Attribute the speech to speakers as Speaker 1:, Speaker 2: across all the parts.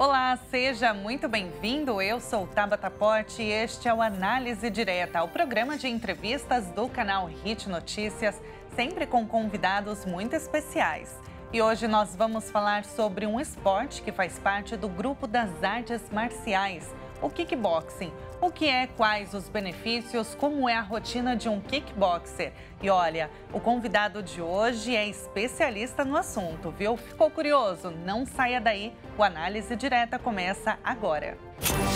Speaker 1: Olá, seja muito bem-vindo. Eu sou Tabata Porte e este é o Análise Direta, o programa de entrevistas do canal Hit Notícias, sempre com convidados muito especiais. E hoje nós vamos falar sobre um esporte que faz parte do grupo das artes marciais o kickboxing. O que é, quais os benefícios, como é a rotina de um kickboxer. E olha, o convidado de hoje é especialista no assunto, viu? Ficou curioso? Não saia daí, o Análise Direta começa agora. Música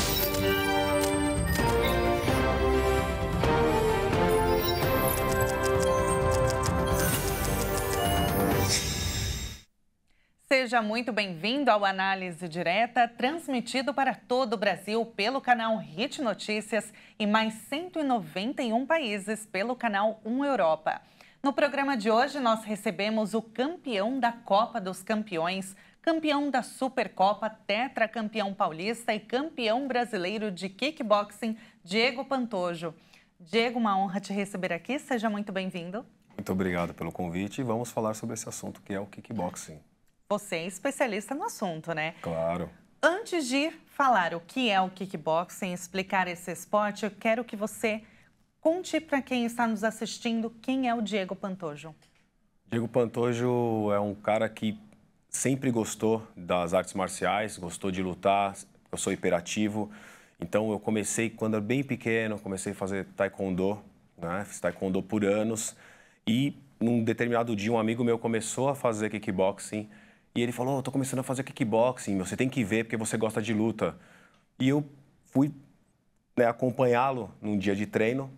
Speaker 1: Seja muito bem-vindo ao Análise Direta, transmitido para todo o Brasil pelo canal Hit Notícias e mais 191 países pelo canal 1 Europa. No programa de hoje, nós recebemos o campeão da Copa dos Campeões, campeão da Supercopa, tetracampeão paulista e campeão brasileiro de kickboxing, Diego Pantojo. Diego, uma honra te receber aqui, seja muito bem-vindo.
Speaker 2: Muito obrigado pelo convite e vamos falar sobre esse assunto que é o kickboxing.
Speaker 1: Você é especialista no assunto, né? Claro. Antes de falar o que é o kickboxing, explicar esse esporte, eu quero que você conte para quem está nos assistindo quem é o Diego Pantojo.
Speaker 2: Diego Pantojo é um cara que sempre gostou das artes marciais, gostou de lutar, eu sou hiperativo. Então eu comecei quando era bem pequeno, comecei a fazer taekwondo, né? Fiz taekwondo por anos e num determinado dia um amigo meu começou a fazer kickboxing e ele falou: oh, tô começando a fazer kickboxing, você tem que ver porque você gosta de luta. E eu fui né, acompanhá-lo num dia de treino.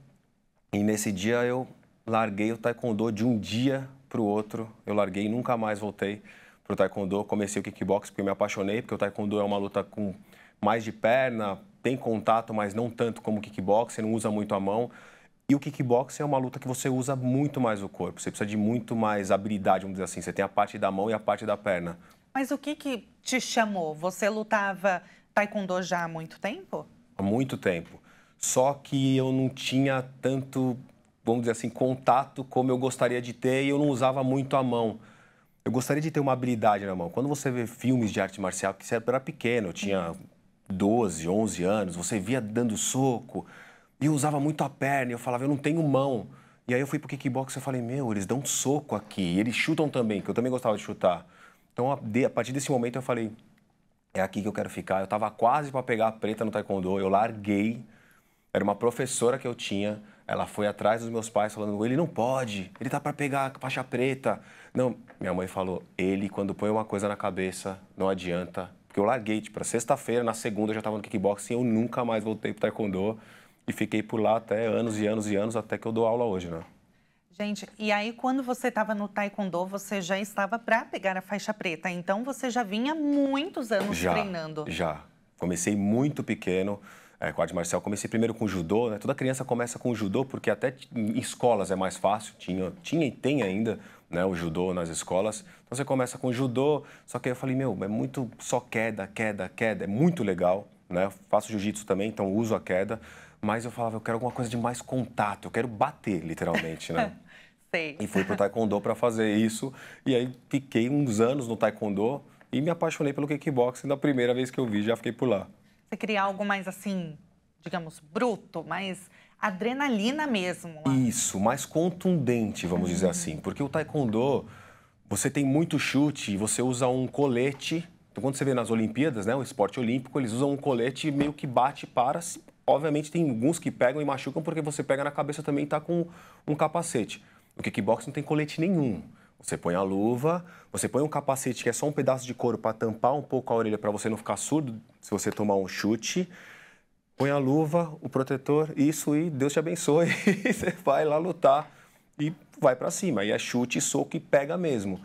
Speaker 2: E nesse dia eu larguei o taekwondo de um dia para o outro. Eu larguei e nunca mais voltei para o taekwondo. Comecei o kickboxing porque me apaixonei, porque o taekwondo é uma luta com mais de perna, tem contato, mas não tanto como o kickboxing, não usa muito a mão. E o kickboxing é uma luta que você usa muito mais o corpo, você precisa de muito mais habilidade, vamos dizer assim. Você tem a parte da mão e a parte da perna.
Speaker 1: Mas o que, que te chamou? Você lutava taekwondo já há muito tempo?
Speaker 2: Há muito tempo. Só que eu não tinha tanto, vamos dizer assim, contato como eu gostaria de ter e eu não usava muito a mão. Eu gostaria de ter uma habilidade na mão. Quando você vê filmes de arte marcial, que você era pequeno, eu tinha 12, 11 anos, você via dando soco, e eu usava muito a perna, eu falava, eu não tenho mão. E aí eu fui pro kickbox e eu falei, meu, eles dão soco aqui, eles chutam também, que eu também gostava de chutar. Então, a, a partir desse momento eu falei, é aqui que eu quero ficar. Eu tava quase para pegar a preta no taekwondo, eu larguei. Era uma professora que eu tinha, ela foi atrás dos meus pais falando, ele não pode, ele tá para pegar a faixa preta. Não, minha mãe falou, ele quando põe uma coisa na cabeça, não adianta. Porque eu larguei, tipo, sexta-feira, na segunda eu já tava no kickboxing, eu nunca mais voltei pro taekwondo e fiquei por lá até anos e anos e anos, até que eu dou aula hoje, né?
Speaker 1: Gente, e aí quando você estava no taekwondo, você já estava para pegar a faixa preta, então você já vinha muitos anos já, treinando. Já,
Speaker 2: comecei muito pequeno é, com de Marcel, comecei primeiro com judô, né? toda criança começa com judô porque até em escolas é mais fácil, tinha, tinha e tem ainda né, o judô nas escolas, então você começa com judô, só que aí eu falei, meu, é muito só queda, queda, queda, é muito legal, né? faço jiu-jitsu também, então uso a queda, mas eu falava, eu quero alguma coisa de mais contato, eu quero bater, literalmente, né?
Speaker 1: Sei. E
Speaker 2: fui pro taekwondo para fazer isso, e aí fiquei uns anos no taekwondo e me apaixonei pelo kickboxing. Da primeira vez que eu vi, já fiquei por lá.
Speaker 1: Você queria algo mais assim, digamos, bruto, mais adrenalina mesmo.
Speaker 2: Lá. Né? Isso, mais contundente, vamos dizer uhum. assim. Porque o taekwondo, você tem muito chute, você usa um colete. Então, quando você vê nas Olimpíadas, né, o esporte olímpico, eles usam um colete meio que bate para obviamente tem alguns que pegam e machucam porque você pega na cabeça também e tá com um capacete. No kickbox não tem colete nenhum. Você põe a luva, você põe um capacete que é só um pedaço de couro para tampar um pouco a orelha para você não ficar surdo se você tomar um chute. Põe a luva, o protetor, isso e Deus te abençoe. E você vai lá lutar e vai para cima. E é chute, soco e pega mesmo.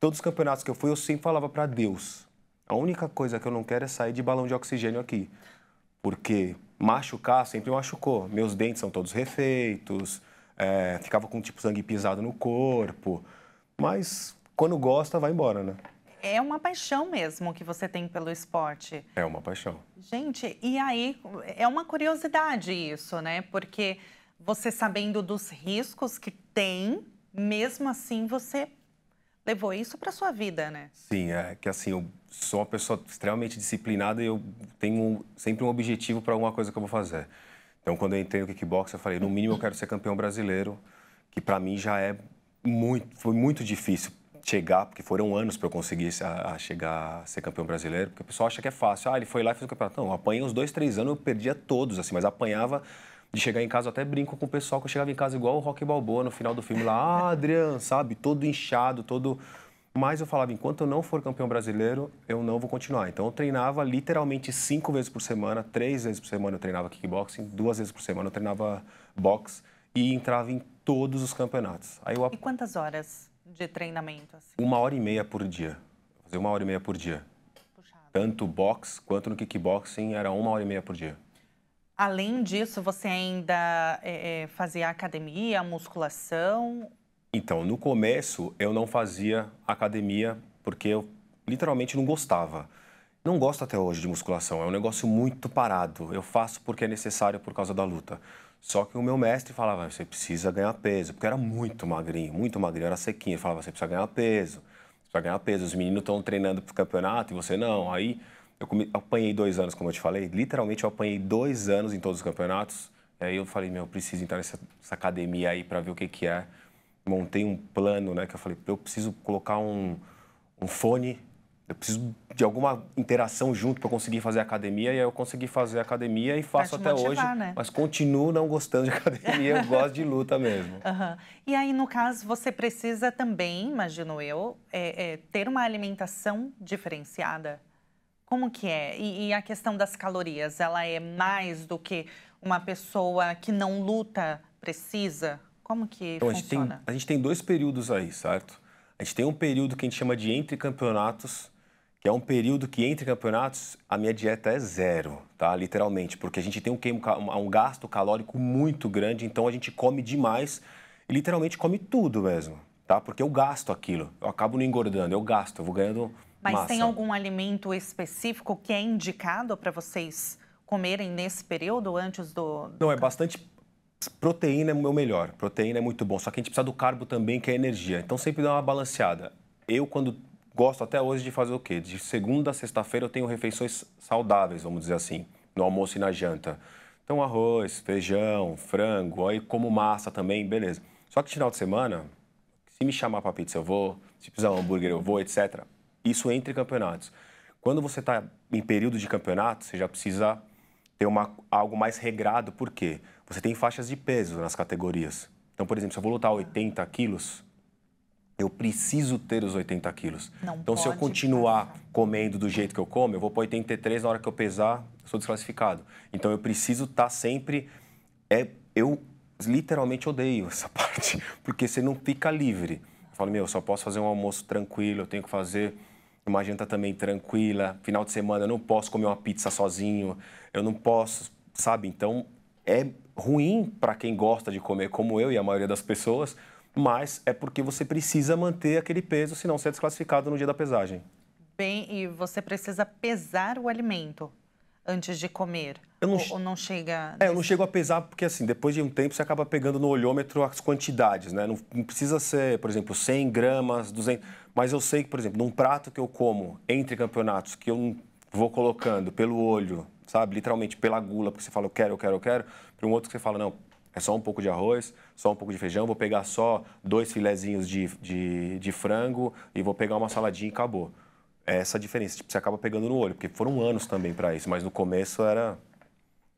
Speaker 2: Todos os campeonatos que eu fui, eu sempre falava para Deus. A única coisa que eu não quero é sair de balão de oxigênio aqui. Porque machucar sempre machucou. Meus dentes são todos refeitos, é, ficava com tipo sangue pisado no corpo. Mas quando gosta, vai embora, né?
Speaker 1: É uma paixão mesmo que você tem pelo esporte.
Speaker 2: É uma paixão.
Speaker 1: Gente, e aí é uma curiosidade isso, né? Porque você sabendo dos riscos que tem, mesmo assim você levou isso para sua vida, né?
Speaker 2: Sim, é que assim, sou uma pessoa extremamente disciplinada e eu tenho sempre um objetivo para alguma coisa que eu vou fazer. Então, quando eu entrei no kickbox, eu falei, no mínimo eu quero ser campeão brasileiro, que para mim já é muito, foi muito difícil chegar, porque foram anos para eu conseguir a, a, chegar a ser campeão brasileiro, porque o pessoal acha que é fácil. Ah, ele foi lá e fez o campeonato. Não, eu apanhei uns dois, três anos, eu perdia todos, assim, mas apanhava de chegar em casa, eu até brinco com o pessoal que eu chegava em casa igual o Rock Balboa no final do filme lá, ah, Adriano sabe, todo inchado, todo mas eu falava, enquanto eu não for campeão brasileiro, eu não vou continuar. Então eu treinava literalmente cinco vezes por semana, três vezes por semana eu treinava kickboxing, duas vezes por semana eu treinava boxe e entrava em todos os campeonatos. Aí eu... E
Speaker 1: quantas horas de treinamento? Assim?
Speaker 2: Uma hora e meia por dia. Fazer uma hora e meia por dia. Puxado. Tanto boxe quanto no kickboxing era uma hora e meia por dia.
Speaker 1: Além disso, você ainda é, fazia academia, musculação?
Speaker 2: Então, no começo eu não fazia academia porque eu literalmente não gostava. Não gosto até hoje de musculação, é um negócio muito parado. Eu faço porque é necessário por causa da luta. Só que o meu mestre falava, você precisa ganhar peso, porque era muito magrinho, muito magrinho, era sequinho. Ele falava, você precisa ganhar peso, precisa ganhar peso. Os meninos estão treinando para o campeonato e você não. Aí eu apanhei dois anos, como eu te falei, literalmente eu apanhei dois anos em todos os campeonatos. E aí eu falei, meu, eu preciso entrar nessa, academia aí para ver o que, que é montei um plano, né? Que eu falei, eu preciso colocar um, um fone, eu preciso de alguma interação junto para conseguir fazer academia. E aí eu consegui fazer academia e faço até motivar, hoje. Né? Mas continuo não gostando de academia, eu gosto de luta mesmo.
Speaker 1: Uhum. E aí, no caso, você precisa também, imagino eu, é, é, ter uma alimentação diferenciada. Como que é? E, e a questão das calorias, ela é mais do que uma pessoa que não luta precisa? Como que então, funciona? A gente,
Speaker 2: tem, a gente tem dois períodos aí, certo? A gente tem um período que a gente chama de entre campeonatos, que é um período que entre campeonatos a minha dieta é zero, tá? Literalmente, porque a gente tem um, um gasto calórico muito grande, então a gente come demais e literalmente come tudo mesmo, tá? Porque eu gasto aquilo, eu acabo não engordando, eu gasto, eu vou ganhando Mas massa. tem
Speaker 1: algum alimento específico que é indicado para vocês comerem nesse período antes do...
Speaker 2: Não, é bastante proteína é o meu melhor, proteína é muito bom, só que a gente precisa do carbo também, que é energia. Então sempre dá uma balanceada. Eu, quando gosto até hoje de fazer o quê? De segunda a sexta-feira eu tenho refeições saudáveis, vamos dizer assim, no almoço e na janta. Então arroz, feijão, frango, aí como massa também, beleza. Só que final de semana, se me chamar para pizza eu vou, se precisar um hambúrguer eu vou, etc. Isso entre campeonatos. Quando você está em período de campeonato, você já precisa ter uma, algo mais regrado, por quê? Você tem faixas de peso nas categorias. Então, por exemplo, se eu vou lutar 80 quilos, eu preciso ter os 80 quilos. Não então, se eu continuar passar. comendo do jeito que eu como, eu vou para 83, na hora que eu pesar, eu sou desclassificado. Então, eu preciso estar tá sempre. É, eu literalmente odeio essa parte, porque você não fica livre. Eu falo, meu, eu só posso fazer um almoço tranquilo, eu tenho que fazer uma janta tá também tranquila. Final de semana eu não posso comer uma pizza sozinho, eu não posso, sabe? Então é ruim para quem gosta de comer, como eu e a maioria das pessoas, mas é porque você precisa manter aquele peso, senão você é desclassificado no dia da pesagem.
Speaker 1: Bem, e você precisa pesar o alimento antes de comer? Eu não, ou, ou não chega.
Speaker 2: Nesse... É, eu não chego a pesar, porque assim, depois de um tempo você acaba pegando no olhômetro as quantidades, né? Não, não precisa ser, por exemplo, 100 gramas, 200. Mas eu sei que, por exemplo, num prato que eu como entre campeonatos, que eu vou colocando pelo olho, sabe? Literalmente pela gula, porque você fala eu quero, eu quero, eu quero, para um outro que você fala, não, é só um pouco de arroz, só um pouco de feijão, vou pegar só dois filezinhos de, de, de frango e vou pegar uma saladinha e acabou. É essa diferença. Tipo, você acaba pegando no olho, porque foram anos também para isso, mas no começo era.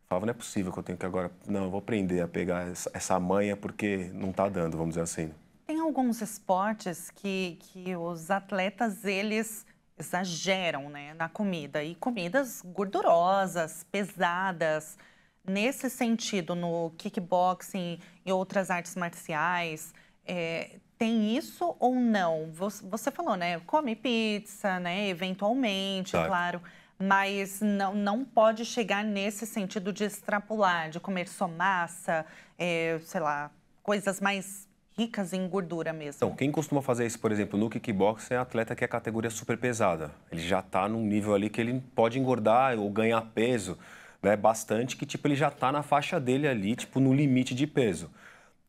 Speaker 2: falava, não é possível que eu tenho que agora. Não, eu vou aprender a pegar essa, manha porque não está dando, vamos dizer assim.
Speaker 1: Tem alguns esportes que, que os atletas, eles exageram né, na comida. E comidas gordurosas, pesadas. Nesse sentido, no kickboxing e outras artes marciais, é, tem isso ou não? Você falou, né? Come pizza, né? Eventualmente, tá. claro. Mas não, não pode chegar nesse sentido de extrapolar, de comer só massa, é, sei lá, coisas mais ricas em gordura mesmo. Então,
Speaker 2: quem costuma fazer isso, por exemplo, no kickbox é atleta que é categoria super pesada. Ele já está num nível ali que ele pode engordar ou ganhar peso, né? Bastante, que tipo, ele já está na faixa dele ali, tipo, no limite de peso.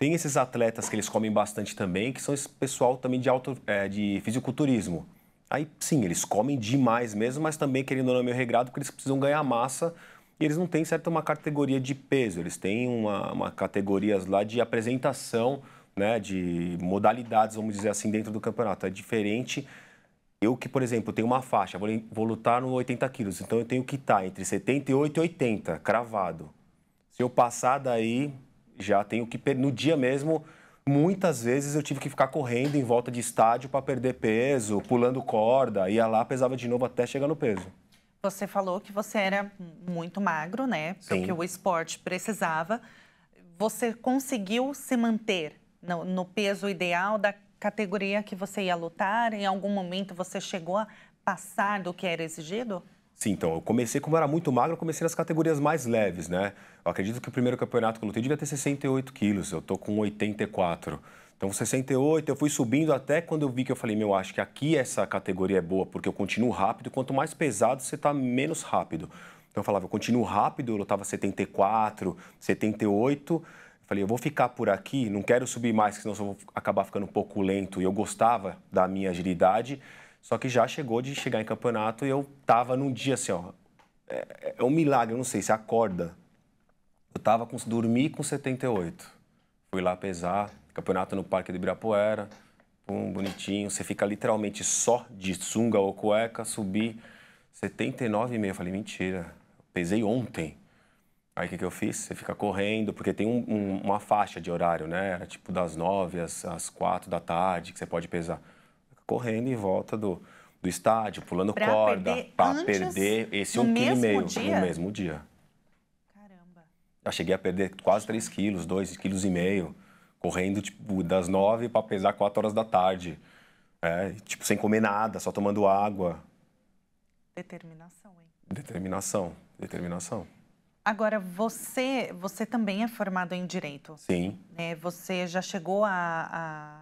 Speaker 2: Tem esses atletas que eles comem bastante também, que são esse pessoal também de, auto, é, de fisiculturismo. Aí sim, eles comem demais mesmo, mas também querendo ou não é meio regrado, porque eles precisam ganhar massa e eles não têm certa uma categoria de peso, eles têm uma, uma categorias lá de apresentação, né, de modalidades, vamos dizer assim, dentro do campeonato. É diferente. Eu que, por exemplo, tenho uma faixa, vou, vou lutar no 80 quilos, então eu tenho que estar entre 78 e 80, cravado. Se eu passar daí, já tenho que no dia mesmo muitas vezes eu tive que ficar correndo em volta de estádio para perder peso, pulando corda, ia lá, pesava de novo até chegar no peso.
Speaker 1: Você falou que você era muito magro, né? Porque o esporte precisava. Você conseguiu se manter no, no, peso ideal da categoria que você ia lutar? Em algum momento você chegou a passar do que era exigido?
Speaker 2: Sim, então, eu comecei, como eu era muito magro, eu comecei nas categorias mais leves, né? Eu acredito que o primeiro campeonato que eu lutei devia ter 68 quilos, eu tô com 84. Então, 68, eu fui subindo até quando eu vi que eu falei, meu, acho que aqui essa categoria é boa, porque eu continuo rápido, quanto mais pesado você tá, menos rápido. Então, eu falava, eu continuo rápido, eu lutava 74, 78... Falei, eu vou ficar por aqui, não quero subir mais, senão eu vou acabar ficando um pouco lento. E eu gostava da minha agilidade. Só que já chegou de chegar em campeonato e eu tava num dia assim, ó. É, é um milagre, eu não sei, se acorda. Eu tava com. dormi com 78. Fui lá pesar, campeonato no Parque do Ibirapuera, pum, bonitinho. Você fica literalmente só de sunga ou cueca, subi 79,5. Eu falei, mentira, pesei ontem. Aí o que, que eu fiz? Você fica correndo, porque tem um, um, uma faixa de horário, né? Era tipo das 9 às, às 4 da tarde que você pode pesar correndo em volta do, do estádio, pulando pra corda, para perder esse um quilo e meio dia? no mesmo dia. Caramba. Eu cheguei a perder quase 3 quilos, 2 quilos e meio, correndo tipo, das 9 para pesar 4 horas da tarde. É, tipo, sem comer nada, só tomando água.
Speaker 1: Determinação,
Speaker 2: hein? Determinação, determinação.
Speaker 1: Agora, você, você também é formado em direito. Sim. Né? Você já chegou a, a...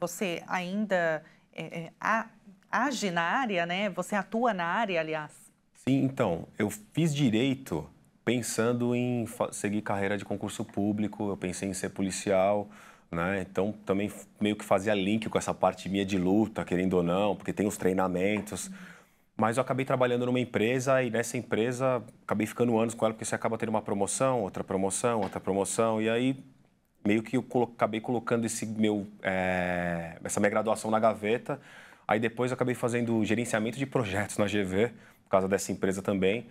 Speaker 1: Você ainda é, é age na área, né? Você atua na área, aliás.
Speaker 2: Sim, então, eu fiz direito pensando em seguir carreira de concurso público, eu pensei em ser policial, né? Então também meio que fazia link com essa parte minha de luta, querendo ou não, porque tem os treinamentos. Mas eu acabei trabalhando numa empresa e nessa empresa acabei ficando anos com ela, porque você acaba tendo uma promoção, outra promoção, outra promoção, e aí meio que eu colo acabei colocando esse meu, é, essa minha graduação na gaveta. Aí depois eu acabei fazendo gerenciamento de projetos na GV, por causa dessa empresa também.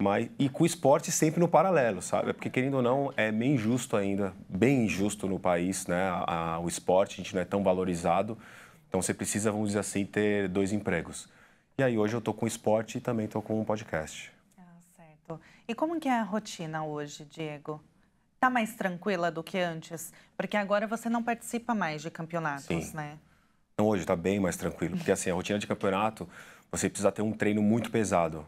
Speaker 2: Mas, e com o esporte sempre no paralelo, sabe? Porque, querendo ou não, é meio injusto ainda, bem injusto no país, né? A, a, o esporte, a gente não é tão valorizado. Então, você precisa, vamos dizer assim, ter dois empregos. E aí, hoje eu tô com esporte e também tô com um podcast. Ah,
Speaker 1: certo. E como que é a rotina hoje, Diego? Tá mais tranquila do que antes? Porque agora você não participa mais de campeonatos, Sim. né?
Speaker 2: Então, hoje está bem mais tranquilo, porque assim, a rotina de campeonato, você precisa ter um treino muito pesado.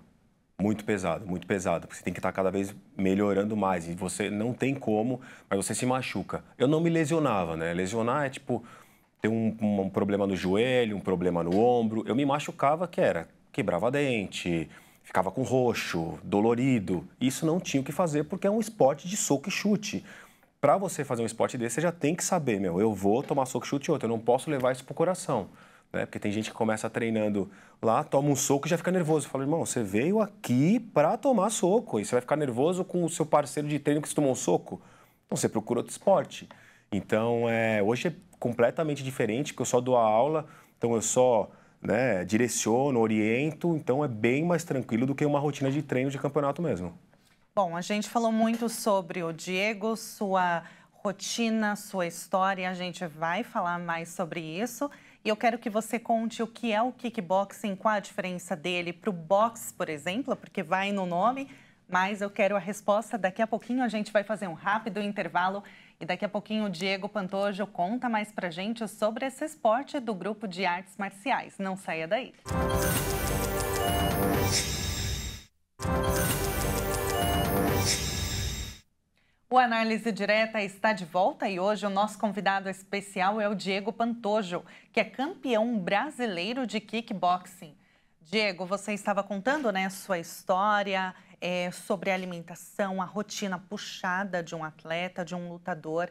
Speaker 2: Muito pesado, muito pesado, porque você tem que estar tá cada vez melhorando mais. E você não tem como, mas você se machuca. Eu não me lesionava, né? Lesionar é tipo ter um, um problema no joelho, um problema no ombro. Eu me machucava, que era quebrava dente, ficava com roxo, dolorido. Isso não tinha o que fazer porque é um esporte de soco e chute. Para você fazer um esporte desse, você já tem que saber, meu, eu vou tomar soco, chute e outro, eu não posso levar isso pro coração. Né? Porque tem gente que começa treinando lá, toma um soco e já fica nervoso. Fala, irmão, você veio aqui para tomar soco e você vai ficar nervoso com o seu parceiro de treino que você tomou um soco? Então você procura outro esporte. Então, é, hoje é completamente diferente, porque eu só dou a aula, então eu só né, direciono, oriento, então é bem mais tranquilo do que uma rotina de treino de campeonato mesmo.
Speaker 1: Bom, a gente falou muito sobre o Diego, sua rotina, sua história, a gente vai falar mais sobre isso. E eu quero que você conte o que é o kickboxing, qual a diferença dele para o boxe, por exemplo, porque vai no nome, mas eu quero a resposta. Daqui a pouquinho a gente vai fazer um rápido intervalo e daqui a pouquinho o Diego Pantojo conta mais pra gente sobre esse esporte do grupo de artes marciais. Não saia daí. O Análise Direta está de volta e hoje o nosso convidado especial é o Diego Pantojo, que é campeão brasileiro de kickboxing. Diego, você estava contando né, a sua história, é, sobre a alimentação, a rotina puxada de um atleta, de um lutador.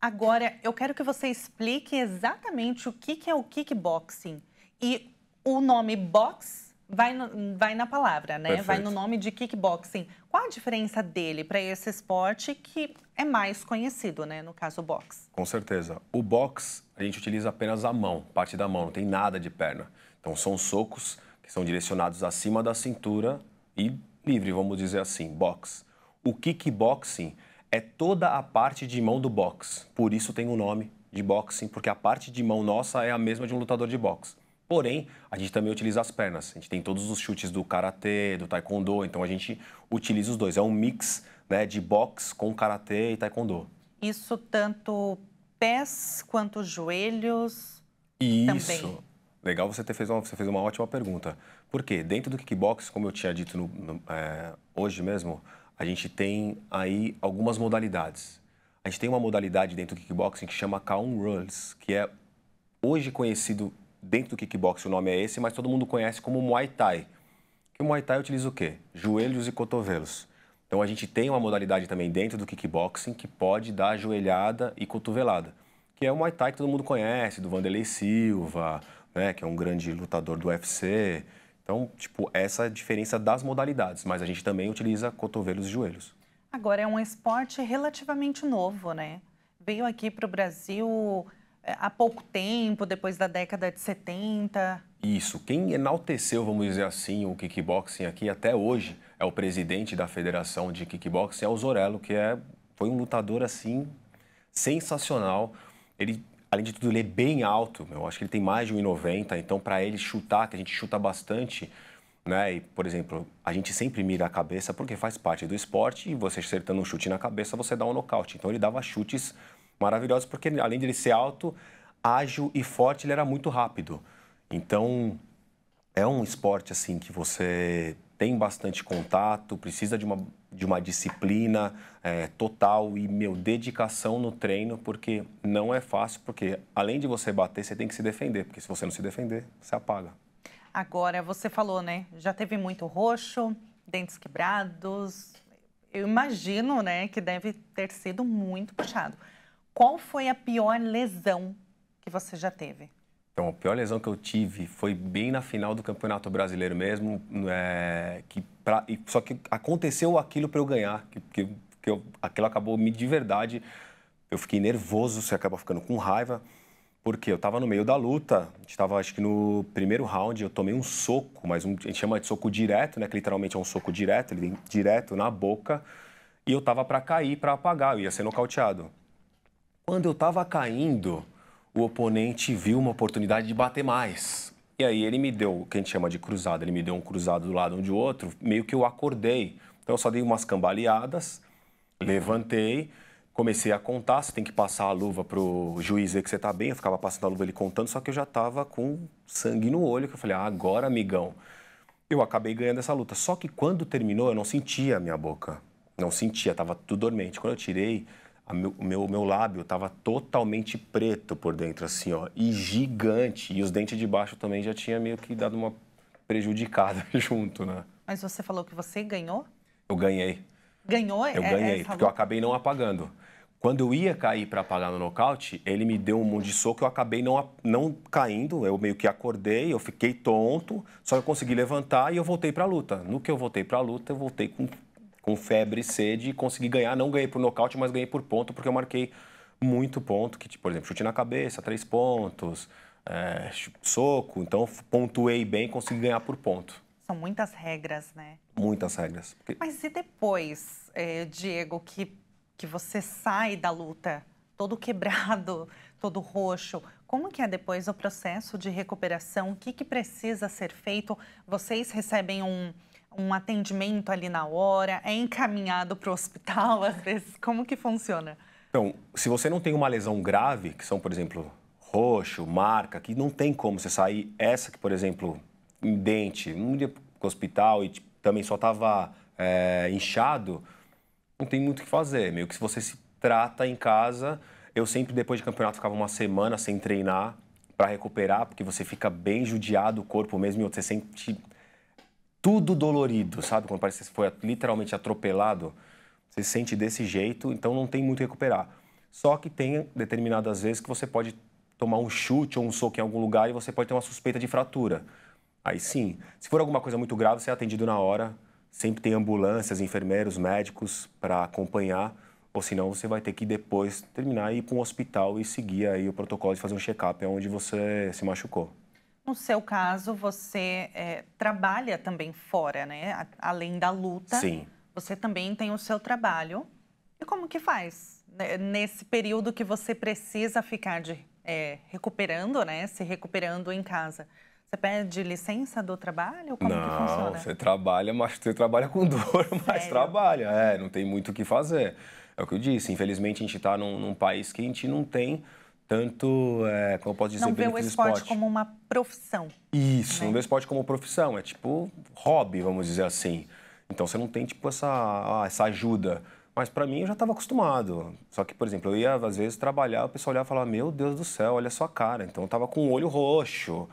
Speaker 1: Agora, eu quero que você explique exatamente o que, que é o kickboxing. E o nome box vai, no, vai na palavra, né? Perfeito. Vai no nome de kickboxing. Qual a diferença dele para esse esporte que é mais conhecido, né? No caso, o box.
Speaker 2: Com certeza. O box, a gente utiliza apenas a mão, parte da mão, não tem nada de perna. Então, são socos que são direcionados acima da cintura e livre, vamos dizer assim, box. O kickboxing é toda a parte de mão do box. Por isso tem o um nome de boxing, porque a parte de mão nossa é a mesma de um lutador de boxe. Porém, a gente também utiliza as pernas. A gente tem todos os chutes do karatê, do taekwondo, então a gente utiliza os dois. É um mix né, de boxe com karatê e taekwondo.
Speaker 1: Isso tanto pés quanto joelhos
Speaker 2: Isso. também. Legal você ter fez uma, você fez uma ótima pergunta. Por quê? Dentro do kickbox, como eu tinha dito no, no, é, hoje mesmo, a gente tem aí algumas modalidades. A gente tem uma modalidade dentro do kickboxing que chama K1 Rules, que é hoje conhecido dentro do kickboxing, o nome é esse, mas todo mundo conhece como Muay Thai. Que o Muay Thai utiliza o quê? Joelhos e cotovelos. Então a gente tem uma modalidade também dentro do kickboxing que pode dar joelhada e cotovelada, que é o Muay Thai que todo mundo conhece, do Vanderlei Silva, né, que é um grande lutador do UFC. Então, tipo, essa é a diferença das modalidades, mas a gente também utiliza cotovelos e joelhos.
Speaker 1: Agora, é um esporte relativamente novo, né? Veio aqui para o Brasil eh, há pouco tempo, depois da década de 70.
Speaker 2: Isso. Quem enalteceu, vamos dizer assim, o kickboxing aqui até hoje é o presidente da Federação de Kickboxing, é o Zorello, que é, foi um lutador assim sensacional. Ele além de tudo, ele é bem alto. Eu acho que ele tem mais de 1,90. Então, para ele chutar, que a gente chuta bastante, né? E, por exemplo, a gente sempre mira a cabeça porque faz parte do esporte e você acertando um chute na cabeça, você dá um nocaute. Então, ele dava chutes maravilhosos porque, além de ele ser alto, ágil e forte, ele era muito rápido. Então, é um esporte assim que você tem bastante contato, precisa de uma, de uma disciplina é, total e, meu, dedicação no treino, porque não é fácil, porque além de você bater, você tem que se defender, porque se você não se defender, você apaga.
Speaker 1: Agora, você falou, né? Já teve muito roxo, dentes quebrados. Eu imagino, né, que deve ter sido muito puxado. Qual foi a pior lesão que você já teve?
Speaker 2: Então, a pior lesão que eu tive foi bem na final do Campeonato Brasileiro mesmo, é, que pra, só que aconteceu aquilo para eu ganhar, que, que, que eu, aquilo acabou me de verdade. Eu fiquei nervoso, você acaba ficando com raiva, porque eu estava no meio da luta, a gente estava acho que no primeiro round, eu tomei um soco, mas um, a gente chama de soco direto, né, que literalmente é um soco direto, ele vem direto na boca, e eu estava para cair, para apagar, eu ia ser nocauteado. Quando eu estava caindo, o oponente viu uma oportunidade de bater mais. E aí ele me deu, o que a gente chama de cruzado, ele me deu um cruzado do lado um de outro, meio que eu acordei. Então eu só dei umas cambaleadas, levantei, comecei a contar, você tem que passar a luva pro juiz ver que você tá bem, eu ficava passando a luva ele contando, só que eu já tava com sangue no olho, que eu falei, ah, agora, amigão. Eu acabei ganhando essa luta, só que quando terminou eu não sentia a minha boca, não sentia, tava tudo dormente. Quando eu tirei, meu, meu, meu lábio estava totalmente preto por dentro, assim, ó, e gigante. E os dentes de baixo também já tinha meio que dado uma prejudicada junto, né?
Speaker 1: Mas você falou que você ganhou? Eu ganhei. Ganhou? Eu é, é ganhei, é, porque eu
Speaker 2: acabei não apagando. Quando eu ia cair para apagar no nocaute, ele me deu um monte de soco, eu acabei não, não caindo, eu meio que acordei, eu fiquei tonto, só eu consegui levantar e eu voltei para a luta. No que eu voltei para a luta, eu voltei com com febre e sede e consegui ganhar. Não ganhei por nocaute, mas ganhei por ponto, porque eu marquei muito ponto, que, tipo, por exemplo, chute na cabeça, três pontos, é, soco. Então, pontuei bem e consegui ganhar por ponto.
Speaker 1: São muitas regras, né?
Speaker 2: Muitas regras. Porque...
Speaker 1: Mas e depois, é, Diego, que, que você sai da luta todo quebrado, todo roxo, como que é depois o processo de recuperação? O que, que precisa ser feito? Vocês recebem um um atendimento ali na hora? É encaminhado para o hospital às vezes? Como que funciona?
Speaker 2: Então, se você não tem uma lesão grave, que são, por exemplo, roxo, marca, que não tem como você sair, essa que, por exemplo, em dente, um dia para o hospital e tipo, também só estava é, inchado, não tem muito o que fazer. Meio que se você se trata em casa, eu sempre depois de campeonato ficava uma semana sem treinar para recuperar, porque você fica bem judiado o corpo mesmo e você sente tudo dolorido, sabe? Quando parece que você foi literalmente atropelado, você se sente desse jeito, então não tem muito que recuperar. Só que tem determinadas vezes que você pode tomar um chute ou um soco em algum lugar e você pode ter uma suspeita de fratura. Aí sim, se for alguma coisa muito grave, você é atendido na hora. Sempre tem ambulâncias, enfermeiros, médicos para acompanhar, ou senão você vai ter que depois terminar e ir para um hospital e seguir aí o protocolo de fazer um check-up é onde você se machucou.
Speaker 1: No seu caso, você é, trabalha também fora, né? Além da luta, Sim. você também tem o seu trabalho. E como que faz né, nesse período que você precisa ficar de, é, recuperando, né? Se recuperando em casa? Você pede licença do trabalho? Como não, que funciona? Você
Speaker 2: trabalha, mas você trabalha com dor, mas Sério? trabalha. É, não tem muito o que fazer. É o que eu disse. Infelizmente, a gente está num, num país que a gente não tem tanto, é, como eu posso dizer, não vê o esporte, esporte,
Speaker 1: como uma profissão.
Speaker 2: Isso, né? não vê o esporte como profissão, é tipo hobby, vamos dizer assim. Então você não tem tipo essa, ah, essa ajuda. Mas para mim eu já estava acostumado. Só que, por exemplo, eu ia às vezes trabalhar, o pessoal olhava e falava: Meu Deus do céu, olha a sua cara. Então eu tava com um olho roxo,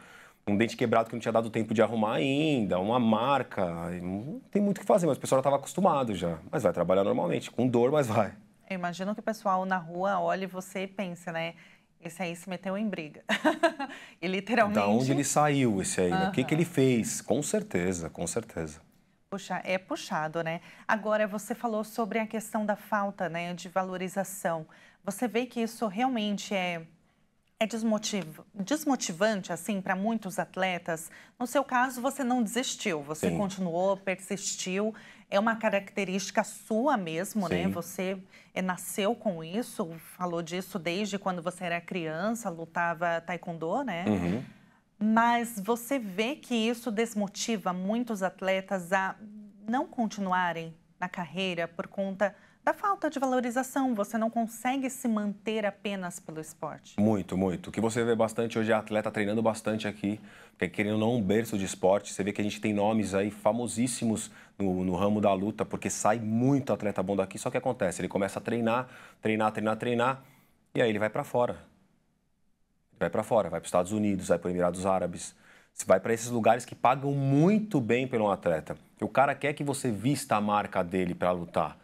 Speaker 2: um dente quebrado que não tinha dado tempo de arrumar ainda, uma marca. Não tem muito o que fazer, mas o pessoal já estava acostumado já. Mas vai trabalhar normalmente, com dor, mas vai.
Speaker 1: Eu imagino que o pessoal na rua olha e você pensa, né? Esse aí se meteu em briga. e literalmente. Da onde ele
Speaker 2: saiu esse aí? Uhum. O que, que ele fez? Com certeza, com certeza.
Speaker 1: Puxa, é puxado, né? Agora, você falou sobre a questão da falta né, de valorização. Você vê que isso realmente é, é desmotiv... desmotivante, assim, para muitos atletas? No seu caso, você não desistiu, você Sim. continuou, persistiu é uma característica sua mesmo, né? Sim. né? Você eh, nasceu com isso, falou disso desde quando você era criança, lutava taekwondo, né? Uhum. Mas você vê que isso desmotiva muitos atletas a não continuarem na carreira por conta da falta de valorização. Você não consegue se manter apenas pelo esporte.
Speaker 2: Muito, muito. O que você vê bastante hoje é atleta treinando bastante aqui, querendo não, um berço de esporte. Você vê que a gente tem nomes aí famosíssimos no, no, ramo da luta, porque sai muito atleta bom daqui. Só que acontece, ele começa a treinar, treinar, treinar, treinar, e aí ele vai para fora. vai para fora, vai para os Estados Unidos, vai para os Emirados Árabes. Você vai para esses lugares que pagam muito bem pelo um atleta. O cara quer que você vista a marca dele para lutar.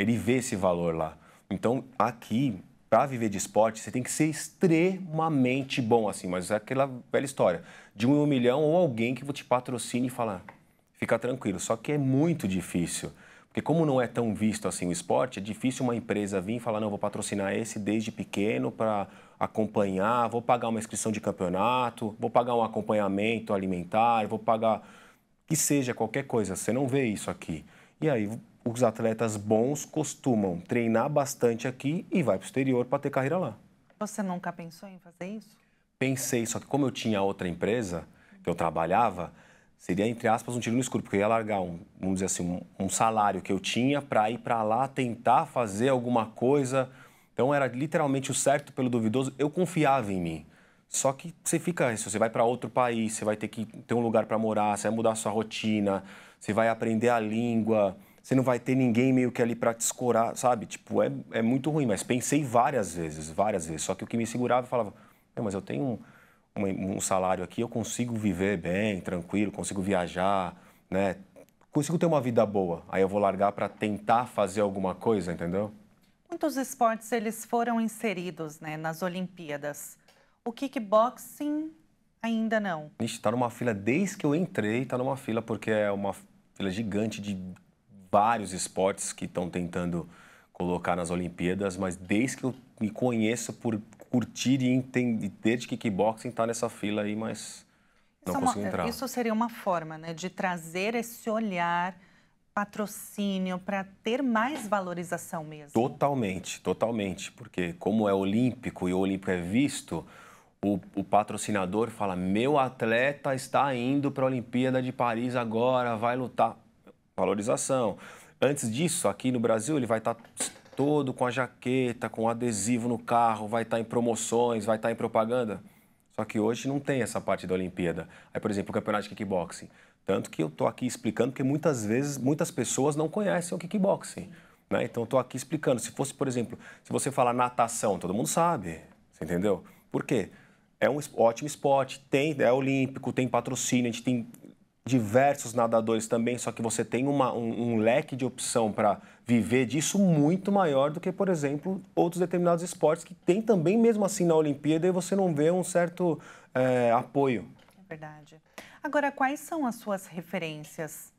Speaker 2: Ele vê esse valor lá. Então, aqui, para viver de esporte, você tem que ser extremamente bom, assim, mas é aquela velha história. De um milhão ou alguém que te patrocine e fala, fica tranquilo. Só que é muito difícil. Porque como não é tão visto assim o esporte, é difícil uma empresa vir e falar, não, vou patrocinar esse desde pequeno para acompanhar, vou pagar uma inscrição de campeonato, vou pagar um acompanhamento alimentar, vou pagar que seja qualquer coisa. Você não vê isso aqui. E aí os atletas bons costumam treinar bastante aqui e vai para o exterior para ter carreira lá.
Speaker 1: Você nunca pensou em fazer isso?
Speaker 2: Pensei, só que como eu tinha outra empresa que eu trabalhava, seria, entre aspas, um tiro no escuro, porque eu ia largar, um, vamos dizer assim, um, um salário que eu tinha para ir para lá tentar fazer alguma coisa. Então era literalmente o certo pelo duvidoso. Eu confiava em mim. Só que você fica se você vai para outro país, você vai ter que ter um lugar para morar, você vai mudar a sua rotina, você vai aprender a língua você não vai ter ninguém meio que ali para te escorar, sabe? Tipo, é, é muito ruim, mas pensei várias vezes, várias vezes. Só que o que me segurava falava, não, mas eu tenho um, um, um salário aqui, eu consigo viver bem, tranquilo, consigo viajar, né? Consigo ter uma vida boa. Aí eu vou largar para tentar fazer alguma coisa, entendeu?
Speaker 1: Muitos esportes eles foram inseridos, né, nas Olimpíadas. O kickboxing ainda não.
Speaker 2: Ixi, está numa fila desde que eu entrei, está numa fila porque é uma fila gigante de vários esportes que estão tentando colocar nas Olimpíadas, mas desde que eu me conheço por curtir e entender, desde que kickboxing está nessa fila aí, mas não isso consigo é uma, entrar. Isso
Speaker 1: seria uma forma, né, de trazer esse olhar patrocínio para ter mais valorização mesmo.
Speaker 2: Totalmente, totalmente, porque como é olímpico e o olímpico é visto, o, o, patrocinador fala: meu atleta está indo para a Olimpíada de Paris agora, vai lutar valorização. Antes disso, aqui no Brasil, ele vai estar tá todo com a jaqueta, com o adesivo no carro, vai estar tá em promoções, vai estar tá em propaganda. Só que hoje não tem essa parte da Olimpíada. Aí, por exemplo, o campeonato de kickboxing. Tanto que eu estou aqui explicando porque muitas vezes, muitas pessoas não conhecem o kickboxing. Né? Então, estou aqui explicando. Se fosse, por exemplo, se você falar natação, todo mundo sabe, você entendeu? Por quê? É um ótimo esporte, tem, é olímpico, tem patrocínio, a gente tem diversos nadadores também, só que você tem uma, um, um leque de opção para viver disso muito maior do que, por exemplo, outros determinados esportes que tem também, mesmo assim, na Olimpíada e você não vê um certo é, apoio.
Speaker 1: É verdade. Agora, quais são as suas referências,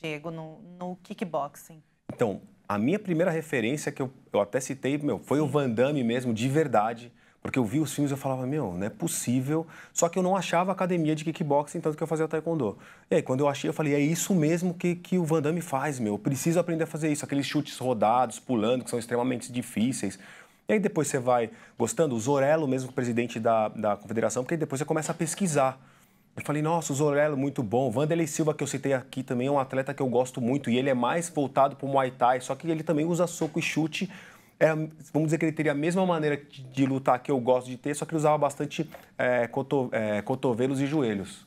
Speaker 1: Diego, no, no kickboxing?
Speaker 2: Então, a minha primeira referência que eu, eu até citei, meu, foi Sim. o Van Damme mesmo, de verdade. Porque eu vi os filmes e eu falava, meu, não é possível. Só que eu não achava academia de kickboxing, tanto que eu fazia taekwondo. E aí, quando eu achei, eu falei, é isso mesmo que, que o Van Damme faz, meu. Eu preciso aprender a fazer isso. Aqueles chutes rodados, pulando, que são extremamente difíceis. E aí depois você vai gostando, o Zorello mesmo, presidente da, da confederação, porque aí depois você começa a pesquisar. Eu falei, nossa, o Zorello, muito bom. Vanderlei Silva, que eu citei aqui também, é um atleta que eu gosto muito. E ele é mais voltado para o Muay Thai, só que ele também usa soco e chute era, é, vamos dizer que ele teria a mesma maneira de, de, lutar que eu gosto de ter, só que ele usava bastante é, coto, é, cotovelos e joelhos.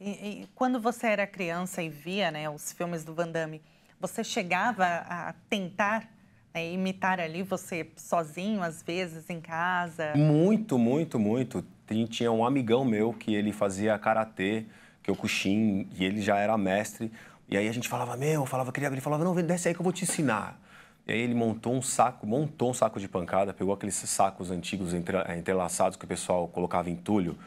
Speaker 1: E, e, quando você era criança e via né, os filmes do Van Damme, você chegava a tentar né, imitar ali você sozinho, às vezes, em casa?
Speaker 2: Muito, muito, muito. Tinha um amigão meu que ele fazia karatê, que Kyokushin, é e ele já era mestre. E aí a gente falava, meu, eu falava, queria abrir, falava, não, desce aí que eu vou te ensinar. E aí ele montou um saco, montou um saco de pancada, pegou aqueles sacos antigos eh, entrelaçados que o pessoal colocava em entulho,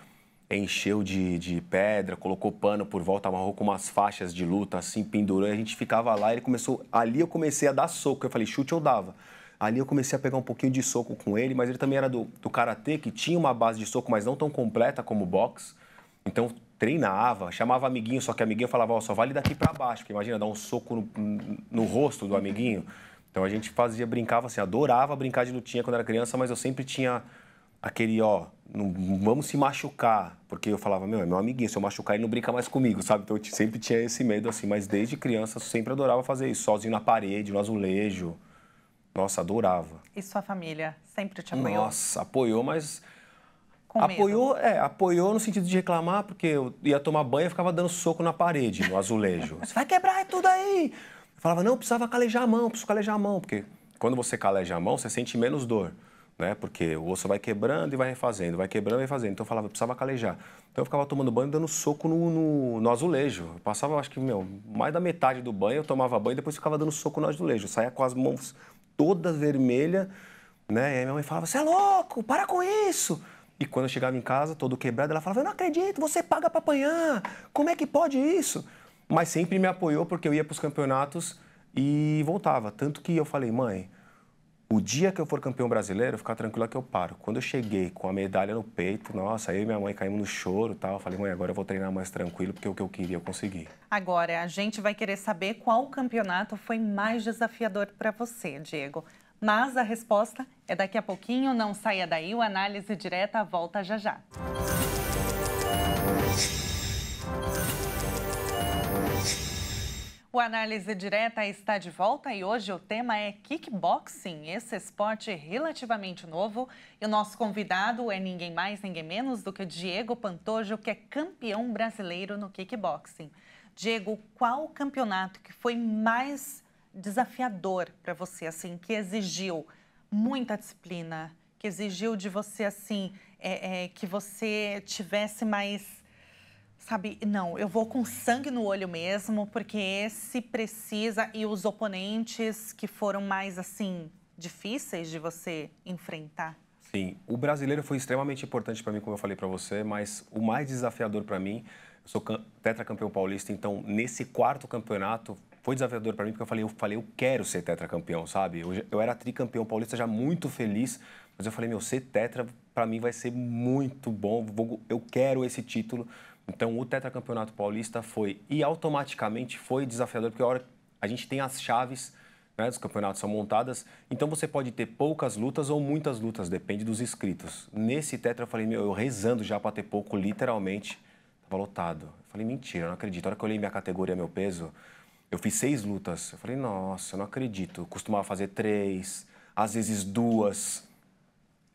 Speaker 2: encheu de, de pedra, colocou pano por volta, amarrou com umas faixas de luta, assim, pendurou, e a gente ficava lá, ele começou, ali eu comecei a dar soco, eu falei, chute eu dava. Ali eu comecei a pegar um pouquinho de soco com ele, mas ele também era do, do karatê, que tinha uma base de soco, mas não tão completa como o boxe. Então treinava, chamava amiguinho, só que amiguinho falava, ó, oh, só vale daqui para baixo, porque imagina dar um soco no, no rosto do amiguinho. Então a gente fazia, brincava assim, adorava brincar de lutinha quando era criança, mas eu sempre tinha aquele, ó, não vamos se machucar, porque eu falava, meu, é meu amiguinho, se eu machucar ele não brinca mais comigo, sabe? Então eu sempre tinha esse medo assim, mas desde criança eu sempre adorava fazer isso, sozinho na parede, no azulejo. Nossa, adorava.
Speaker 1: E sua família sempre te apoiou? Nossa,
Speaker 2: apoiou, mas com apoiou, medo. é, apoiou no sentido de reclamar, porque eu ia tomar banho e ficava dando soco na parede, no azulejo. Você vai quebrar tudo aí! Falava, não, precisava calejar a mão, preciso calejar a mão, porque quando você caleja a mão, você sente menos dor, né? Porque o osso vai quebrando e vai refazendo, vai quebrando e vai fazendo. Então eu falava, precisava calejar. Então eu ficava tomando banho dando soco no, no, no azulejo. Eu passava, acho que, meu, mais da metade do banho, eu tomava banho e depois ficava dando soco no azulejo. Eu saía com as mãos toda vermelha, né? E aí minha mãe falava, você é louco, para com isso! E quando eu chegava em casa, todo quebrado, ela falava, eu não acredito, você paga para apanhar, como é que pode isso? mas sempre me apoiou porque eu ia para os campeonatos e voltava. Tanto que eu falei, mãe, o dia que eu for campeão brasileiro, fica tranquila que eu paro. Quando eu cheguei com a medalha no peito, nossa, eu e minha mãe caímos no choro tal. Eu falei, mãe, agora eu vou treinar mais tranquilo, porque é o que eu queria eu consegui.
Speaker 1: Agora, a gente vai querer saber qual campeonato foi mais desafiador para você, Diego. Mas a resposta é daqui a pouquinho. Não saia daí, o Análise Direta volta já já. O Análise Direta está de volta e hoje o tema é kickboxing, esse esporte relativamente novo. E o nosso convidado é ninguém mais, ninguém menos do que Diego Pantojo, que é campeão brasileiro no kickboxing. Diego, qual o campeonato que foi mais desafiador para você, assim, que exigiu muita disciplina, que exigiu de você, assim, é, é, que você tivesse mais Sabe, não, eu vou com sangue no olho mesmo, porque se precisa e os oponentes que foram mais assim difíceis de você enfrentar.
Speaker 2: Sim, o brasileiro foi extremamente importante para mim, como eu falei para você, mas o mais desafiador para mim, eu sou tetracampeão paulista, então nesse quarto campeonato foi desafiador para mim, porque eu falei, eu falei, eu quero ser tetracampeão, sabe? Eu, eu era tricampeão paulista já muito feliz, mas eu falei, meu, ser tetra para mim vai ser muito bom, vou, eu quero esse título. Então o tetracampeonato paulista foi e automaticamente foi desafiador, porque a hora a gente tem as chaves né, dos campeonatos são montadas, então você pode ter poucas lutas ou muitas lutas, depende dos inscritos. Nesse tetra eu falei, meu, eu rezando já para ter pouco, literalmente, estava lotado. Eu falei, mentira, não acredito. A hora que eu olhei minha categoria, meu peso, eu fiz seis lutas. Eu falei, nossa, eu não acredito. Eu costumava fazer três, às vezes duas,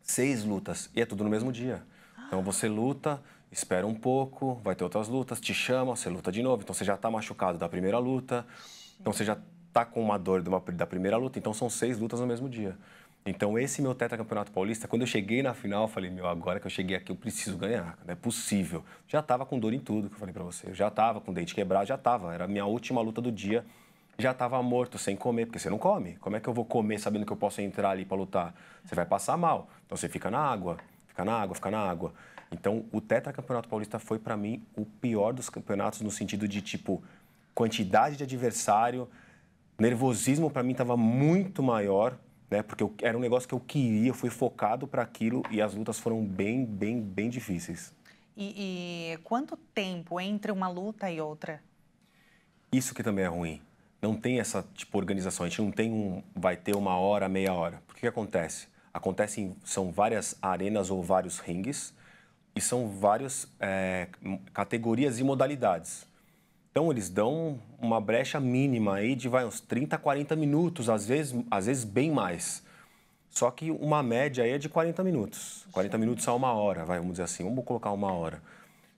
Speaker 2: seis lutas, e é tudo no mesmo dia. Então você luta, espera um pouco, vai ter outras lutas, te chama, você luta de novo, então você já está machucado da primeira luta, então você já está com uma dor uma, da primeira luta, então são seis lutas no mesmo dia. Então esse meu tetracampeonato paulista, quando eu cheguei na final, eu falei, meu, agora que eu cheguei aqui eu preciso ganhar, não é possível. Já estava com dor em tudo que eu falei para você, eu já estava com dente quebrado, já estava, era a minha última luta do dia, já estava morto, sem comer, porque você não come. Como é que eu vou comer sabendo que eu posso entrar ali para lutar? Você vai passar mal, então você fica na água ficar na água, ficar na água. Então, o tetracampeonato paulista foi para mim o pior dos campeonatos no sentido de tipo quantidade de adversário, nervosismo para mim estava muito maior, né? Porque eu, era um negócio que eu queria, eu fui focado para aquilo e as lutas foram bem, bem, bem difíceis.
Speaker 1: E, e quanto tempo entre uma luta e outra?
Speaker 2: Isso que também é ruim. Não tem essa tipo organização. A gente não tem um, vai ter uma hora, meia hora. Porque que acontece? Acontecem, são várias arenas ou vários rings e são várias é, categorias e modalidades. Então eles dão uma brecha mínima aí de vai, uns 30, 40 minutos, às vezes, às vezes bem mais. Só que uma média aí é de 40 minutos. 40 minutos a uma hora, vai, vamos dizer assim, vamos colocar uma hora.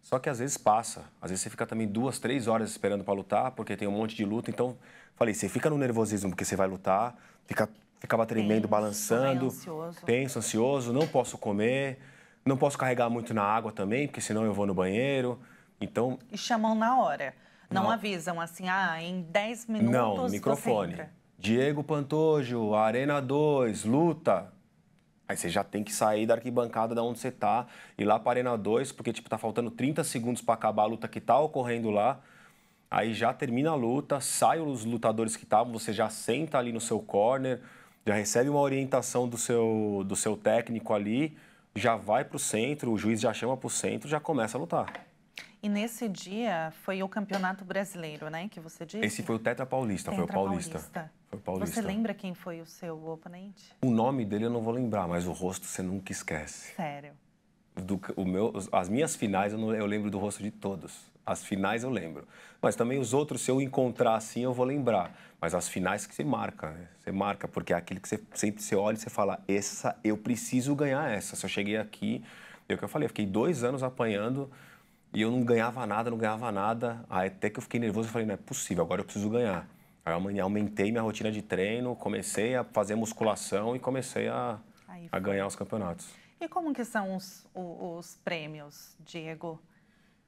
Speaker 2: Só que às vezes passa. Às vezes você fica também duas, três horas esperando para lutar, porque tem um monte de luta. Então, falei, você fica no nervosismo porque você vai lutar, fica Ficava tremendo, tenso, balançando. Ansioso. Tenso, ansioso, não posso comer, não posso carregar muito na água também, porque senão eu vou no banheiro. Então.
Speaker 1: E chamam na hora. Não, não avisam assim, ah, em 10
Speaker 2: minutos. Não, microfone. Diego Pantojo, Arena 2, luta. Aí você já tem que sair da arquibancada da onde você tá, ir lá para a Arena 2, porque tipo tá faltando 30 segundos para acabar a luta que tá ocorrendo lá. Aí já termina a luta, saem os lutadores que estavam, você já senta ali no seu corner, já recebe uma orientação do seu, do seu técnico ali, já vai para o centro, o juiz já chama para o centro, já começa a lutar.
Speaker 1: E nesse dia foi o Campeonato Brasileiro, né? Que você disse? Esse
Speaker 2: foi o Tetra Paulista, Tetra foi o Paulista. Paulista. Foi o Paulista. Você lembra
Speaker 1: quem foi o seu oponente?
Speaker 2: O nome dele eu não vou lembrar, mas o rosto você nunca esquece. Sério. Do, o meu, as minhas finais eu, não, eu lembro do rosto de todos. As finais eu lembro. Mas também os outros, se eu encontrar assim, eu vou lembrar. Mas as finais que você marca, né? Você marca, porque é aquele que você sempre você olha e você fala, essa eu preciso ganhar essa. Se eu cheguei aqui, é o que eu falei, eu fiquei dois anos apanhando e eu não ganhava nada, não ganhava nada. Aí até que eu fiquei nervoso e falei, não é possível, agora eu preciso ganhar. Aí amanhã aumentei minha rotina de treino, comecei a fazer musculação e comecei a, a ganhar os campeonatos.
Speaker 1: E como que são os, os, os prêmios, Diego?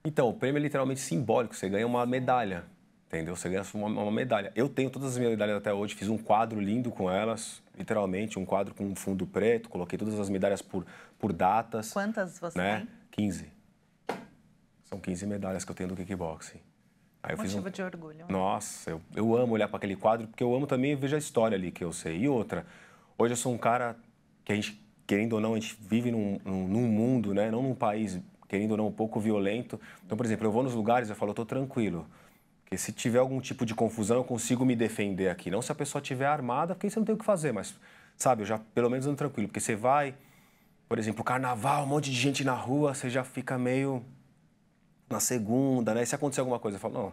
Speaker 2: Então, o prêmio é literalmente simbólico, você ganha uma medalha, entendeu? Você ganha uma, uma, medalha. Eu tenho todas as minhas medalhas até hoje, fiz um quadro lindo com elas, literalmente, um quadro com um fundo preto, coloquei todas as medalhas por, por datas. Quantas você né? tem? 15. São 15 medalhas que eu tenho do kickboxing. Aí Motivo um... de orgulho. Né? Nossa, eu, eu amo olhar para aquele quadro, porque eu amo também ver a história ali que eu sei. E outra, hoje eu sou um cara que a gente, querendo ou não, a gente vive num, num, num mundo, né? Não num país querendo ou não, um pouco violento. Então, por exemplo, eu vou nos lugares, eu falo, eu tô tranquilo. Porque se tiver algum tipo de confusão, eu consigo me defender aqui. Não se a pessoa tiver armada, porque aí você não tem o que fazer, mas, sabe, eu já pelo menos ando tranquilo. Porque você vai, por exemplo, carnaval, um monte de gente na rua, você já fica meio na segunda, né? E se acontecer alguma coisa, eu falo, não,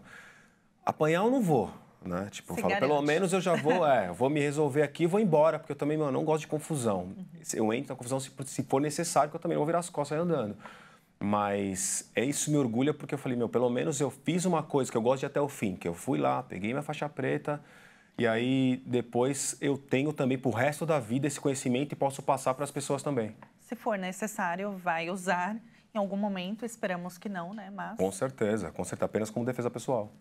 Speaker 2: apanhar eu não vou. Né? Tipo, eu falo, pelo menos eu já vou, é, vou me resolver aqui e vou embora, porque eu também, meu, não gosto de confusão. Uhum. Eu entro na confusão se, se, for necessário, que eu também vou virar as costas andando. Mas é isso me orgulha porque eu falei, meu, pelo menos eu fiz uma coisa que eu gosto de até o fim, que eu fui lá, peguei minha faixa preta e aí depois eu tenho também pro resto da vida esse conhecimento e posso passar para as pessoas também.
Speaker 1: Se for necessário, vai usar em algum momento, esperamos que não, né, mas Com
Speaker 2: certeza, com certeza, apenas como defesa pessoal.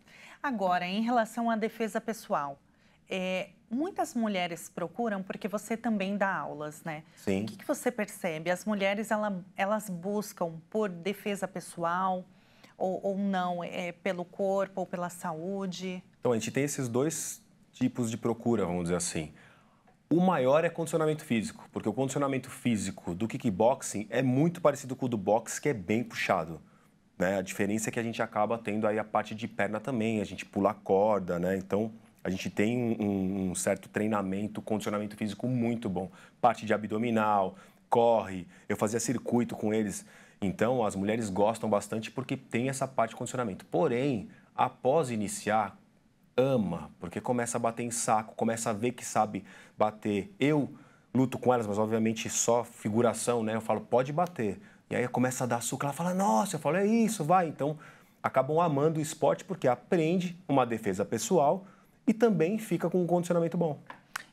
Speaker 1: Agora, em relação à defesa pessoal, é, muitas mulheres procuram porque você também dá aulas, né? Sim. O que, que você percebe? As mulheres ela, elas buscam por defesa pessoal ou, ou não, é, pelo corpo ou pela saúde?
Speaker 2: Então, a gente tem esses dois tipos de procura, vamos dizer assim. O maior é condicionamento físico, porque o condicionamento físico do kickboxing é muito parecido com o do boxe, que é bem puxado. Né? A diferença é que a gente acaba tendo aí a parte de perna também, a gente pula a corda, né? Então, a gente tem um, um certo treinamento, condicionamento físico muito bom. Parte de abdominal, corre, eu fazia circuito com eles. Então, as mulheres gostam bastante porque tem essa parte de condicionamento. Porém, após iniciar, ama, porque começa a bater em saco, começa a ver que sabe bater. Eu luto com elas, mas obviamente só figuração, né? Eu falo, pode bater. E aí começa a dar açúcar, ela fala, nossa, eu falo, é isso, vai. Então, acabam amando o esporte porque aprende uma defesa pessoal, e também fica com um condicionamento bom.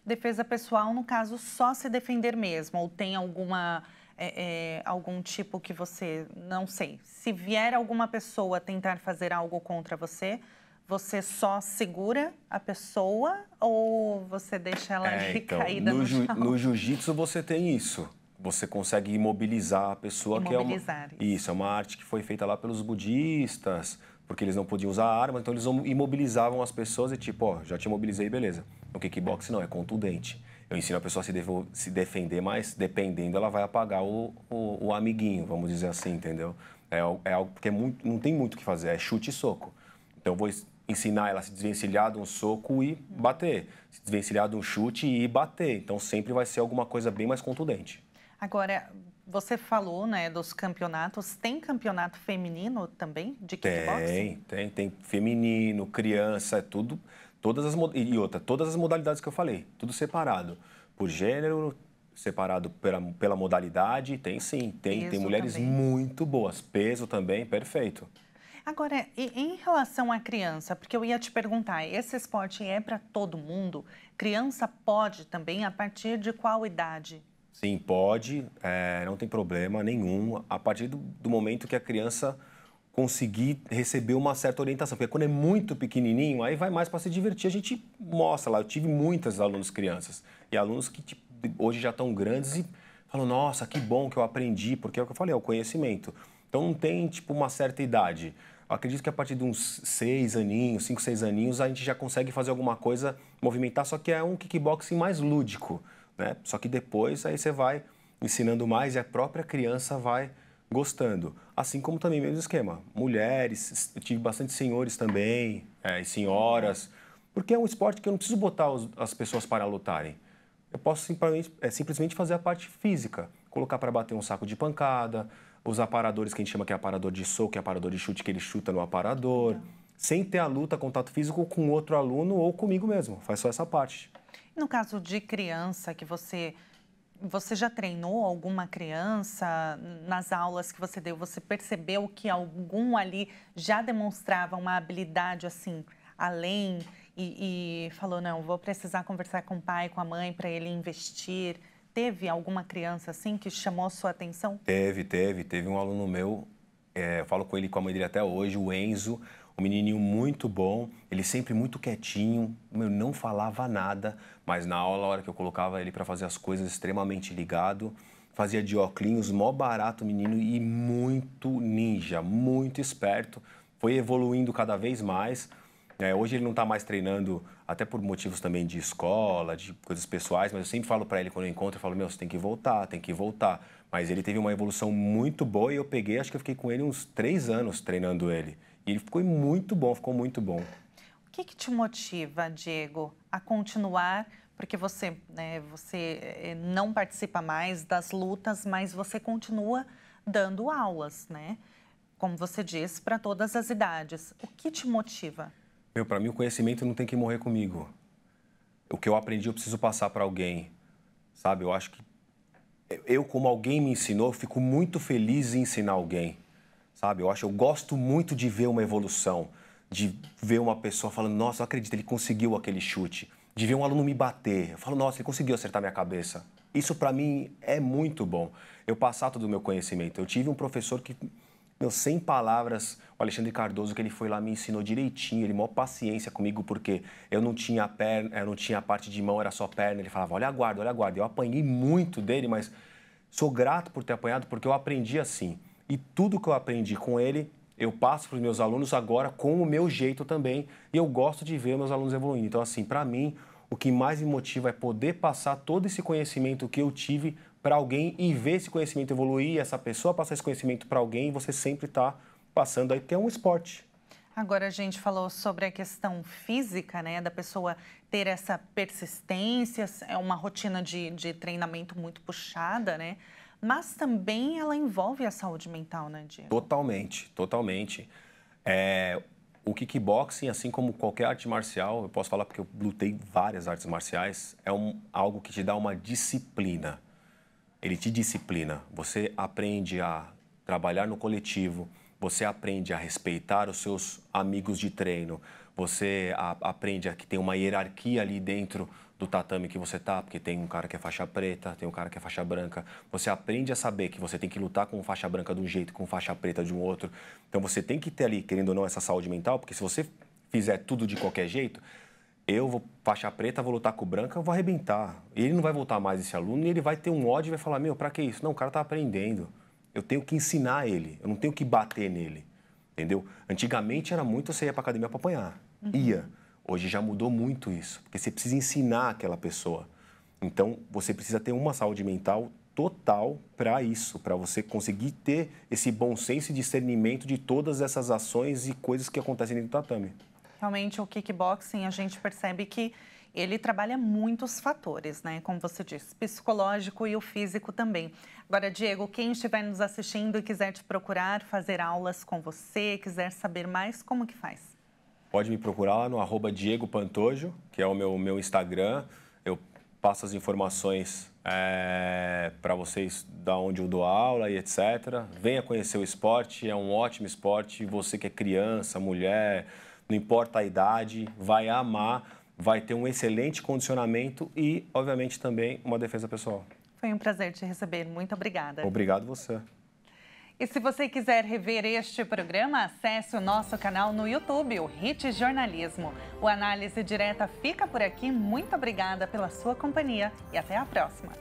Speaker 1: Defesa pessoal, no caso, só se defender mesmo, ou tem alguma. É, é, algum tipo que você. Não sei. Se vier alguma pessoa tentar fazer algo contra você, você só segura a pessoa ou você deixa ela é, então, caída no, no ju, No
Speaker 2: jiu-jitsu você tem isso. Você consegue imobilizar a pessoa, imobilizar, que é uma, isso. isso é uma arte que foi feita lá pelos budistas, porque eles não podiam usar arma, então eles imobilizavam as pessoas e tipo, ó, já te imobilizei, beleza. No kickbox não, é contundente. Eu ensino a pessoa a se, devo, se defender, mas dependendo ela vai apagar o, o, o amiguinho, vamos dizer assim, entendeu? É, é algo que é muito, não tem muito o que fazer, é chute e soco. Então eu vou ensinar ela a se desvencilhar de um soco e bater, se desvencilhar de um chute e bater. Então sempre vai ser alguma coisa bem mais contundente.
Speaker 1: Agora, você falou, né, dos campeonatos. Tem campeonato feminino também de kickboxing? Tem,
Speaker 2: tem, tem feminino, criança, é tudo, todas as e outra, todas as modalidades que eu falei, tudo separado por gênero, separado pela, pela modalidade, tem sim, tem, peso tem mulheres também. muito boas, peso também, perfeito.
Speaker 1: Agora, em relação à criança, porque eu ia te perguntar, esse esporte é para todo mundo? Criança pode também? A partir de qual idade?
Speaker 2: Sim, pode, é, não tem problema nenhum, a partir do, do, momento que a criança conseguir receber uma certa orientação. Porque quando é muito pequenininho, aí vai mais para se divertir. A gente mostra lá. Eu tive muitas alunos crianças e alunos que tipo, hoje já estão grandes e falam: Nossa, que bom que eu aprendi, porque é o que eu falei, é o conhecimento. Então não tem tipo uma certa idade. Eu acredito que a partir de uns seis aninhos, cinco, seis aninhos, a gente já consegue fazer alguma coisa, movimentar, só que é um kickboxing mais lúdico. Né? Só que depois aí você vai ensinando mais e a própria criança vai gostando. Assim como também mesmo esquema, mulheres, eu tive bastante senhores também, é, e senhoras, porque é um esporte que eu não preciso botar os, as pessoas para lutarem. Eu posso simplesmente, é, simplesmente fazer a parte física, colocar para bater um saco de pancada, os aparadores que a gente chama que é aparador de soco, que é aparador de chute, que ele chuta no aparador, tá. sem ter a luta, contato físico com outro aluno ou comigo mesmo. Faz só essa parte.
Speaker 1: No caso de criança que você você já treinou alguma criança nas aulas que você deu? Você percebeu que algum ali já demonstrava uma habilidade assim além e, e falou não, vou precisar conversar com o pai, com a mãe para ele investir? Teve alguma criança assim que chamou sua atenção?
Speaker 2: Teve, teve, teve um aluno meu. É, eu falo com ele com a mãe dele até hoje, o Enzo um menininho muito bom, ele sempre muito quietinho, eu não falava nada, mas na aula, a hora que eu colocava ele para fazer as coisas, extremamente ligado, fazia de óculos, mó barato menino e muito ninja, muito esperto, foi evoluindo cada vez mais. É, hoje ele não está mais treinando, até por motivos também de escola, de coisas pessoais, mas eu sempre falo para ele quando eu encontro, eu falo, meu, você tem que voltar, tem que voltar. Mas ele teve uma evolução muito boa e eu peguei, acho que eu fiquei com ele uns três anos treinando ele. E ficou muito bom, ficou muito bom.
Speaker 1: O que, que te motiva, Diego, a continuar? Porque você, né, você eh, não participa mais das lutas, mas você continua dando aulas, né? Como você disse, para todas as idades. O que te motiva?
Speaker 2: Meu, para mim o conhecimento não tem que morrer comigo. O que eu aprendi eu preciso passar para alguém, sabe? Eu acho que eh, eu como alguém me ensinou, fico muito feliz em ensinar alguém. Sabe? Eu acho, eu gosto muito de ver uma evolução, de ver uma pessoa falando, nossa, eu acredito, ele conseguiu aquele chute. De ver um aluno me bater, eu falo, nossa, ele conseguiu acertar minha cabeça. Isso para mim é muito bom. Eu passar todo o meu conhecimento. Eu tive um professor que meu, sem palavras, o Alexandre Cardoso, que ele foi lá me ensinou direitinho, ele maior paciência comigo, porque eu não tinha perna, eu não tinha a parte de mão, era só perna. Ele falava, olha a guarda, olha a guarda. Eu apanhei muito dele, mas sou grato por ter apanhado, porque eu aprendi assim e tudo que eu aprendi com ele, eu passo para os meus alunos agora com o meu jeito também, e eu gosto de ver meus alunos evoluindo. Então, assim, para mim, o que mais me motiva é poder passar todo esse conhecimento que eu tive para alguém e ver esse conhecimento evoluir, essa pessoa passar esse conhecimento para alguém, e você sempre está passando aí, porque é um esporte.
Speaker 1: Agora a gente falou sobre a questão física, né, da pessoa ter essa persistência, é uma rotina de, de treinamento muito puxada, né? mas também ela envolve a saúde mental, né, Diego?
Speaker 2: Totalmente, totalmente. É, o kickboxing, assim como qualquer arte marcial, eu posso falar porque eu lutei várias artes marciais, é um, algo que te dá uma disciplina. Ele te disciplina. Você aprende a trabalhar no coletivo, você aprende a respeitar os seus amigos de treino, você a, aprende a que tem uma hierarquia ali dentro do tatame que você tá, porque tem um cara que é faixa preta, tem um cara que é faixa branca. Você aprende a saber que você tem que lutar com faixa branca de um jeito, com faixa preta de um outro. Então você tem que ter ali, querendo ou não, essa saúde mental, porque se você fizer tudo de qualquer jeito, eu vou faixa preta, vou lutar com branca, eu vou arrebentar. E ele não vai voltar mais esse aluno e ele vai ter um ódio e vai falar: "Meu, para que isso? Não, o cara tá aprendendo. Eu tenho que ensinar ele, eu não tenho que bater nele." Entendeu? Antigamente era muito você ia para academia para apanhar. Uhum. Ia Hoje já mudou muito isso, porque você precisa ensinar aquela pessoa. Então, você precisa ter uma saúde mental total para isso, para você conseguir ter esse bom senso e discernimento de todas essas ações e coisas que acontecem dentro do tatame.
Speaker 1: Realmente, o kickboxing, a gente percebe que ele trabalha muitos fatores, né? Como você disse, psicológico e o físico também. Agora, Diego, quem estiver nos assistindo e quiser te procurar, fazer aulas com você, quiser saber mais, como que faz?
Speaker 2: pode me procurar lá no arroba Diego Pantojo, que é o meu, meu Instagram. Eu passo as informações é, eh, para vocês da onde eu dou aula e etc. Venha conhecer o esporte, é um ótimo esporte. Você que é criança, mulher, não importa a idade, vai amar, vai ter um excelente condicionamento e, obviamente, também uma defesa pessoal.
Speaker 1: Foi um prazer te receber. Muito obrigada. Obrigado você. E se você quiser rever este programa, acesse o nosso canal no YouTube, o HIT Jornalismo. O Análise Direta fica por aqui. Muito obrigada pela sua companhia e até a próxima.